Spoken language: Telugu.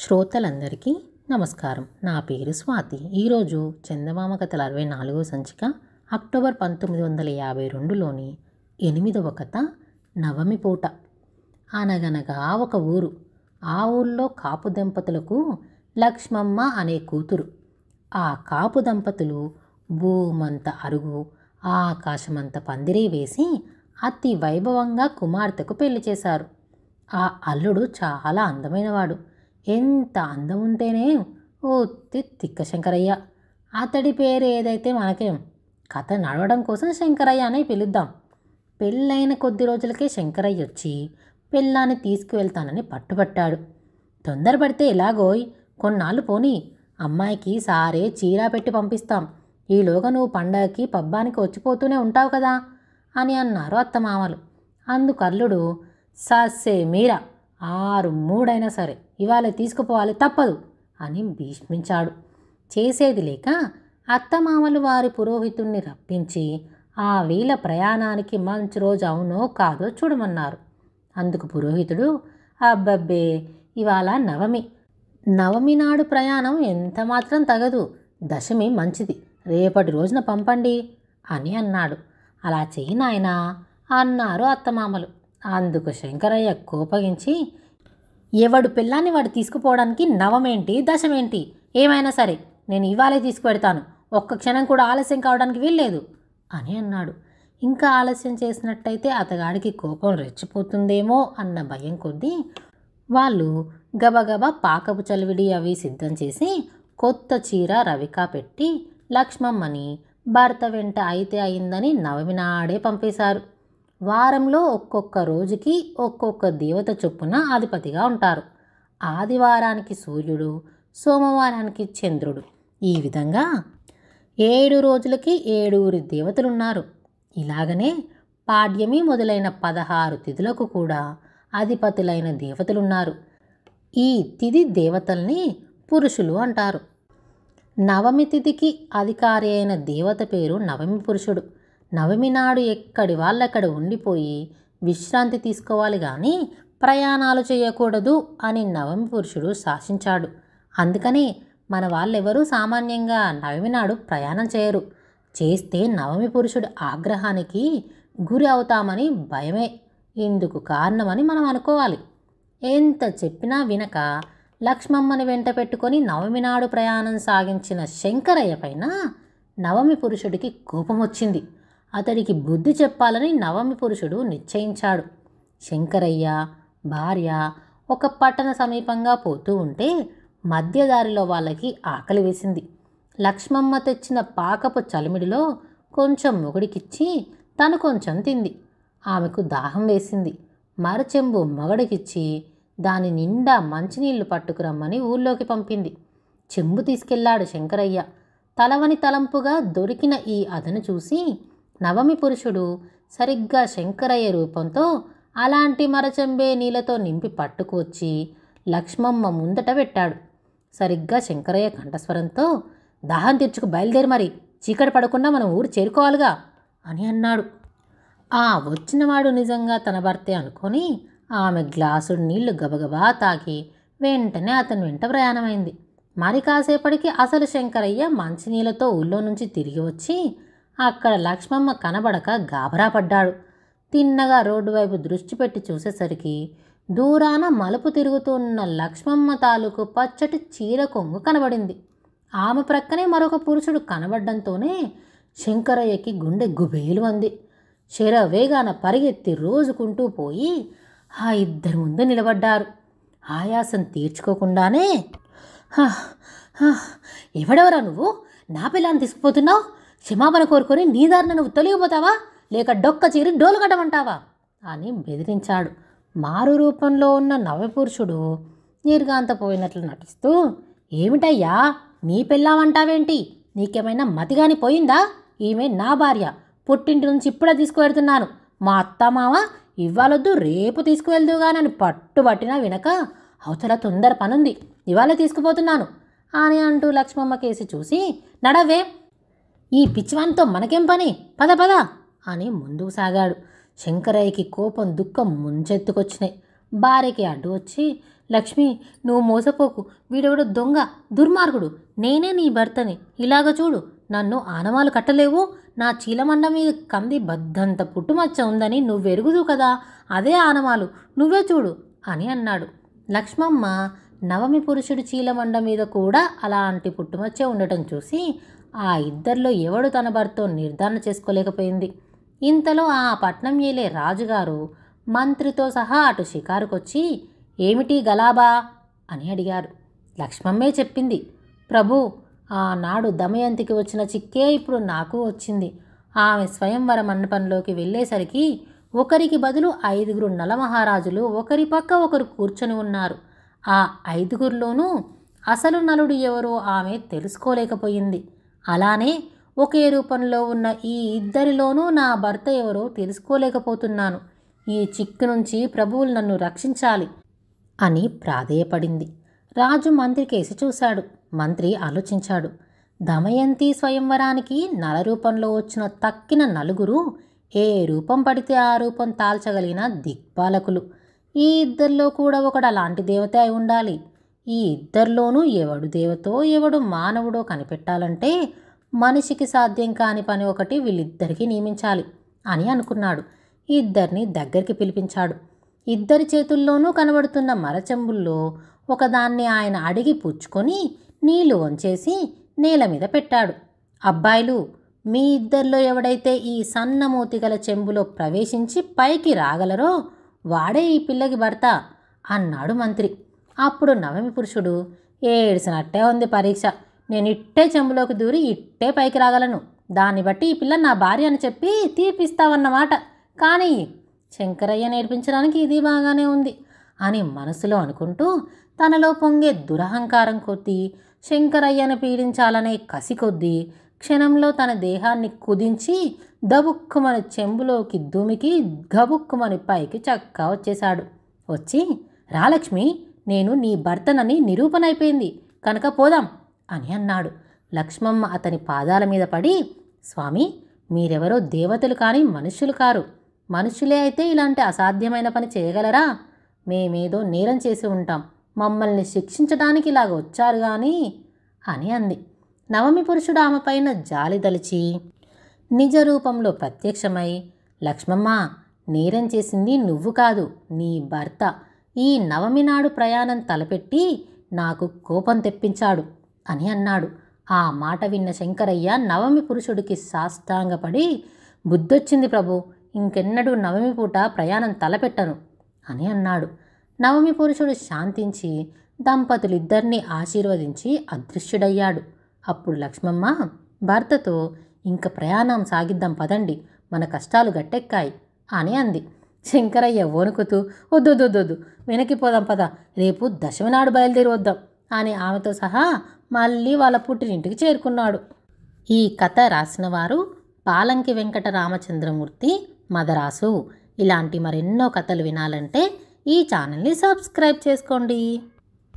శ్రోతలందరికీ నమస్కారం నా పేరు స్వాతి ఈరోజు చందమామ కథల అరవై నాలుగో సంచిక అక్టోబర్ పంతొమ్మిది వందల యాభై రెండులోని ఎనిమిదవ కథ నవమి పూట అనగనగా ఒక ఊరు ఆ ఊర్లో కాపు దంపతులకు లక్ష్మమ్మ అనే కూతురు ఆ కాపు దంపతులు భూమంత అరుగు ఆకాశమంత పందిరి వేసి అతి వైభవంగా కుమార్తెకు పెళ్లి చేశారు ఆ అల్లుడు చాలా అందమైనవాడు ఎంత అందం ఉంటేనే ఓ తిక్క శంకరయ్య అతడి పేరు ఏదైతే మనకేం కథ నడవడం కోసం శంకరయ్య అనే పిలుద్దాం పెళ్ళైన కొద్ది రోజులకే శంకరయ్య వచ్చి పెళ్ళాన్ని తీసుకువెళ్తానని పట్టుపట్టాడు తొందరపడితే ఎలాగోయ్ కొన్నాళ్ళు పోనీ అమ్మాయికి సారే చీరా పెట్టి పంపిస్తాం ఈలోగా నువ్వు పండగకి పబ్బానికి వచ్చిపోతూనే ఉంటావు కదా అని అన్నారు అత్తమామలు అందుకల్లుడు అల్లుడు సాసే మీరా ఆరు మూడైనా సరే ఇవాళ తీసుకుపోవాలి తప్పదు అని భీష్మించాడు చేసేది లేక అత్తమామలు వారి పురోహితుణ్ణి రప్పించి ఆ వీల ప్రయాణానికి మంచి రోజు అవునో కాదో చూడమన్నారు అందుకు పురోహితుడు అబ్బబ్బే ఇవాళ నవమి నవమి నాడు ప్రయాణం ఎంత మాత్రం తగదు దశమి మంచిది రేపటి రోజున పంపండి అని అన్నాడు అలా చేయి నాయనా అన్నారు అత్తమామలు అందుకు శంకరయ్య కోపగించి ఎవడు పిల్లాన్ని వాడు తీసుకుపోవడానికి నవమేంటి దశమేంటి ఏమైనా సరే నేను ఇవాళే తీసుకువెడతాను ఒక్క క్షణం కూడా ఆలస్యం కావడానికి వీల్లేదు అని అన్నాడు ఇంకా ఆలస్యం చేసినట్టయితే అతగాడికి కోపం రెచ్చిపోతుందేమో అన్న భయం కొద్దీ వాళ్ళు గబగబా పాకపు చలివిడి అవి సిద్ధం చేసి కొత్త చీర రవికా పెట్టి లక్ష్మమ్మని భర్త వెంట అయితే అయిందని నవమి నాడే పంపేశారు వారంలో ఒక్కొక్క రోజుకి ఒక్కొక్క దేవత చొప్పున అధిపతిగా ఉంటారు ఆదివారానికి సూర్యుడు సోమవారానికి చంద్రుడు ఈ విధంగా ఏడు రోజులకి ఏడుగురి దేవతలున్నారు ఇలాగనే పాడ్యమి మొదలైన పదహారు తిథులకు కూడా అధిపతులైన దేవతలున్నారు ఈ తిథి దేవతల్ని పురుషులు అంటారు నవమి తిథికి అధికారి అయిన దేవత పేరు నవమి పురుషుడు నవమి నాడు ఎక్కడి వాళ్ళక్కడ ఉండిపోయి విశ్రాంతి తీసుకోవాలి కానీ ప్రయాణాలు చేయకూడదు అని నవమి పురుషుడు శాసించాడు అందుకని మన వాళ్ళెవరూ సామాన్యంగా నవమి నాడు ప్రయాణం చేయరు చేస్తే నవమి పురుషుడి ఆగ్రహానికి గురి అవుతామని భయమే ఇందుకు కారణమని మనం అనుకోవాలి ఎంత చెప్పినా వినక లక్ష్మమ్మని వెంట పెట్టుకొని నవమి నాడు ప్రయాణం సాగించిన శంకరయ్య పైన నవమి పురుషుడికి కోపం వచ్చింది అతడికి బుద్ధి చెప్పాలని నవమి పురుషుడు నిశ్చయించాడు శంకరయ్య భార్య ఒక పట్టణ సమీపంగా పోతూ ఉంటే మధ్యదారిలో వాళ్ళకి ఆకలి వేసింది లక్ష్మమ్మ తెచ్చిన పాకపు చలిమిడిలో కొంచెం మొగుడికిచ్చి తను కొంచెం తింది ఆమెకు దాహం వేసింది మరచెంబు మొగడికిచ్చి దాని నిండా మంచినీళ్లు పట్టుకురమ్మని ఊళ్ళోకి పంపింది చెంబు తీసుకెళ్లాడు శంకరయ్య తలవని తలంపుగా దొరికిన ఈ అదను చూసి నవమి పురుషుడు సరిగ్గా శంకరయ్య రూపంతో అలాంటి మరచంబే నీళ్ళతో నింపి పట్టుకొచ్చి లక్ష్మమ్మ ముందట పెట్టాడు సరిగ్గా శంకరయ్య కంఠస్వరంతో దాహం తీర్చుకు బయలుదేరి మరి చీకటి పడకుండా మనం ఊరు చేరుకోవాలిగా అని అన్నాడు ఆ వచ్చినవాడు నిజంగా తన భర్తే అనుకొని ఆమె గ్లాసుడు నీళ్లు గబగబా తాకి వెంటనే అతని వెంట ప్రయాణమైంది మరి కాసేపటికి అసలు శంకరయ్య మంచినీళ్ళతో ఊళ్ళో నుంచి తిరిగి వచ్చి అక్కడ లక్ష్మమ్మ కనబడక గాబరా పడ్డాడు తిన్నగా రోడ్డు వైపు దృష్టి పెట్టి చూసేసరికి దూరాన మలుపు తిరుగుతున్న లక్ష్మమ్మ తాలూకు పచ్చటి చీర కొంగు కనబడింది ఆమె ప్రక్కనే మరొక పురుషుడు కనబడడంతోనే శంకరయ్యకి గుండె గుబేలు అంది శరవేగాన పరిగెత్తి రోజుకుంటూ పోయి ఆ ఇద్దరు ముందు నిలబడ్డారు ఆయాసం తీర్చుకోకుండానే ఎవడెవరా నువ్వు నా పిల్లని తీసుకుపోతున్నావు క్షమాపణ కోరుకొని నీదారిన నువ్వు తొలగిపోతావా లేక డొక్క చీరి డోలు కట్టమంటావా అని బెదిరించాడు మారు రూపంలో ఉన్న నవపురుషుడు నిర్గాంతపోయినట్లు నటిస్తూ ఏమిటయ్యా నీ పెళ్ళామంటావేంటి నీకేమైనా మతిగాని పోయిందా ఈమె నా భార్య పుట్టింటి నుంచి ఇప్పుడే తీసుకువెళ్తున్నాను మా మావ ఇవ్వాలొద్దు రేపు తీసుకువెళ్దుగా నన్ను పట్టుబట్టినా వినక అవతల తొందర పనుంది ఇవాళ తీసుకుపోతున్నాను అని అంటూ లక్ష్మమ్మ కేసి చూసి నడవే ఈ పిచ్చివానితో మనకేం పని పద పద అని ముందుకు సాగాడు శంకరయ్యకి కోపం దుఃఖం ముంచెత్తుకొచ్చినాయి భార్యకి అడ్డు వచ్చి లక్ష్మి నువ్వు మోసపోకు వీడెవడు దొంగ దుర్మార్గుడు నేనే నీ భర్తని ఇలాగ చూడు నన్ను ఆనవాలు కట్టలేవు నా చీలమండ మీద కంది బద్దంత పుట్టుమచ్చ ఉందని నువ్వెరుగుదు కదా అదే ఆనవాలు నువ్వే చూడు అని అన్నాడు లక్ష్మమ్మ నవమి పురుషుడి చీలమండ మీద కూడా అలాంటి పుట్టుమచ్చే ఉండటం చూసి ఆ ఇద్దరిలో ఎవడు తన భర్తో నిర్ధారణ చేసుకోలేకపోయింది ఇంతలో ఆ పట్నం ఏలే రాజుగారు మంత్రితో సహా అటు షికారుకొచ్చి ఏమిటి గలాబా అని అడిగారు లక్ష్మమ్మే చెప్పింది ప్రభు ఆనాడు దమయంతికి వచ్చిన చిక్కే ఇప్పుడు నాకు వచ్చింది ఆమె స్వయంవర మండపంలోకి వెళ్ళేసరికి ఒకరికి బదులు ఐదుగురు నలమహారాజులు ఒకరి పక్క ఒకరు కూర్చొని ఉన్నారు ఆ ఐదుగురిలోనూ అసలు నలుడు ఎవరో ఆమె తెలుసుకోలేకపోయింది అలానే ఒకే రూపంలో ఉన్న ఈ ఇద్దరిలోనూ నా భర్త ఎవరో తెలుసుకోలేకపోతున్నాను ఈ చిక్కు నుంచి ప్రభువులు నన్ను రక్షించాలి అని ప్రాధేయపడింది రాజు మంత్రికేసి చూశాడు మంత్రి ఆలోచించాడు దమయంతి స్వయంవరానికి నల రూపంలో వచ్చిన తక్కిన నలుగురు ఏ రూపం పడితే ఆ రూపం తాల్చగలిగిన దిక్పాలకులు ఈ ఇద్దరిలో కూడా ఒకడు అలాంటి దేవత అయి ఉండాలి ఈ ఇద్దరిలోనూ ఎవడు దేవతో ఎవడు మానవుడో కనిపెట్టాలంటే మనిషికి సాధ్యం కాని పని ఒకటి వీళ్ళిద్దరికీ నియమించాలి అని అనుకున్నాడు ఇద్దరిని దగ్గరికి పిలిపించాడు ఇద్దరి చేతుల్లోనూ కనబడుతున్న మరచెంబుల్లో ఒకదాన్ని ఆయన అడిగి పుచ్చుకొని నీళ్లు వంచేసి నేల మీద పెట్టాడు అబ్బాయిలు మీ ఇద్దరిలో ఎవడైతే ఈ సన్నమూతిగల చెంబులో ప్రవేశించి పైకి రాగలరో వాడే ఈ పిల్లకి భర్త అన్నాడు మంత్రి అప్పుడు నవమి పురుషుడు ఏడ్సినట్టే ఉంది పరీక్ష నేను ఇట్టే చెంబులోకి దూరి ఇట్టే పైకి రాగలను దాన్ని బట్టి ఈ పిల్ల నా భార్య అని చెప్పి తీపిస్తావన్నమాట కానీ శంకరయ్య నేర్పించడానికి ఇది బాగానే ఉంది అని మనసులో అనుకుంటూ తనలో పొంగే దురహంకారం కొద్దీ శంకరయ్యను పీడించాలనే కసి కొద్దీ క్షణంలో తన దేహాన్ని కుదించి దబుక్కుమని చెంబులోకి దుమికి గబుక్కుమని పైకి చక్కా వచ్చేశాడు వచ్చి రాలక్ష్మి నేను నీ భర్తనని నిరూపణ అయిపోయింది కనుక పోదాం అని అన్నాడు లక్ష్మమ్మ అతని పాదాల మీద పడి స్వామి మీరెవరో దేవతలు కానీ మనుషులు కారు మనుషులే అయితే ఇలాంటి అసాధ్యమైన పని చేయగలరా మేమేదో నేరం చేసి ఉంటాం మమ్మల్ని శిక్షించడానికి ఇలాగ వచ్చారు కానీ అని అంది నవమి పురుషుడు ఆమెపైన జాలి దలిచి నిజ రూపంలో ప్రత్యక్షమై లక్ష్మమ్మ నేరం చేసింది నువ్వు కాదు నీ భర్త ఈ నవమి నాడు ప్రయాణం తలపెట్టి నాకు కోపం తెప్పించాడు అని అన్నాడు ఆ మాట విన్న శంకరయ్య నవమి పురుషుడికి సాష్టాంగపడి బుద్ధొచ్చింది ప్రభు ఇంకెన్నడూ నవమి పూట ప్రయాణం తలపెట్టను అని అన్నాడు నవమి పురుషుడు శాంతించి దంపతులిద్దరినీ ఆశీర్వదించి అదృశ్యుడయ్యాడు అప్పుడు లక్ష్మమ్మ భర్తతో ఇంక ప్రయాణం సాగిద్దాం పదండి మన కష్టాలు గట్టెక్కాయి అని అంది శంకరయ్య వణుకుతూ వద్దొద్దొద్దొద్దు వెనక్కి పోదాం పద రేపు దశమి నాడు బయలుదేరి వద్దాం అని ఆమెతో సహా మళ్ళీ వాళ్ళ పుట్టినింటికి చేరుకున్నాడు ఈ కథ రాసినవారు పాలంకి వెంకట రామచంద్రమూర్తి మదరాసు ఇలాంటి మరెన్నో కథలు వినాలంటే ఈ ఛానల్ని సబ్స్క్రైబ్ చేసుకోండి